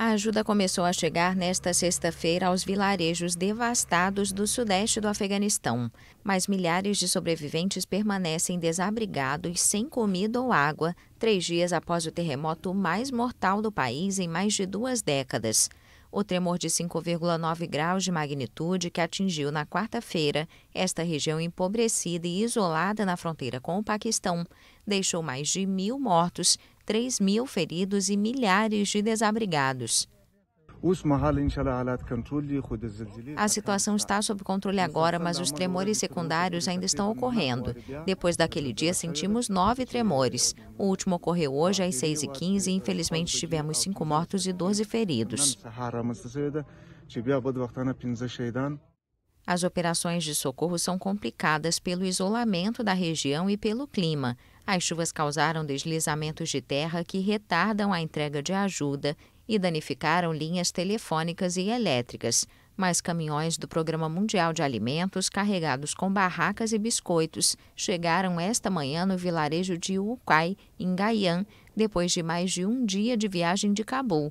A ajuda começou a chegar nesta sexta-feira aos vilarejos devastados do sudeste do Afeganistão, mas milhares de sobreviventes permanecem desabrigados, sem comida ou água, três dias após o terremoto mais mortal do país em mais de duas décadas. O tremor de 5,9 graus de magnitude que atingiu na quarta-feira esta região empobrecida e isolada na fronteira com o Paquistão deixou mais de mil mortos, 3 mil feridos e milhares de desabrigados. A situação está sob controle agora, mas os tremores secundários ainda estão ocorrendo. Depois daquele dia, sentimos nove tremores. O último ocorreu hoje às 6h15 e, infelizmente, tivemos cinco mortos e 12 feridos. As operações de socorro são complicadas pelo isolamento da região e pelo clima. As chuvas causaram deslizamentos de terra que retardam a entrega de ajuda e danificaram linhas telefônicas e elétricas. Mas caminhões do Programa Mundial de Alimentos, carregados com barracas e biscoitos, chegaram esta manhã no vilarejo de Ucai, em Gaian, depois de mais de um dia de viagem de Cabul.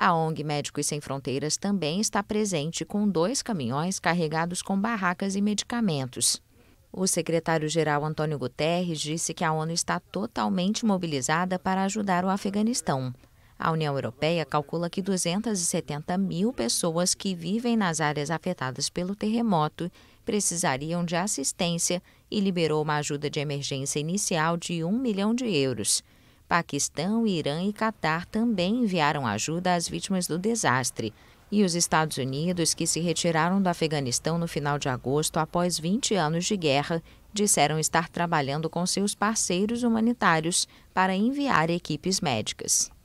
A ONG Médicos Sem Fronteiras também está presente com dois caminhões carregados com barracas e medicamentos. O secretário-geral Antônio Guterres disse que a ONU está totalmente mobilizada para ajudar o Afeganistão. A União Europeia calcula que 270 mil pessoas que vivem nas áreas afetadas pelo terremoto precisariam de assistência e liberou uma ajuda de emergência inicial de 1 milhão de euros. Paquistão, Irã e Catar também enviaram ajuda às vítimas do desastre. E os Estados Unidos, que se retiraram do Afeganistão no final de agosto após 20 anos de guerra, disseram estar trabalhando com seus parceiros humanitários para enviar equipes médicas.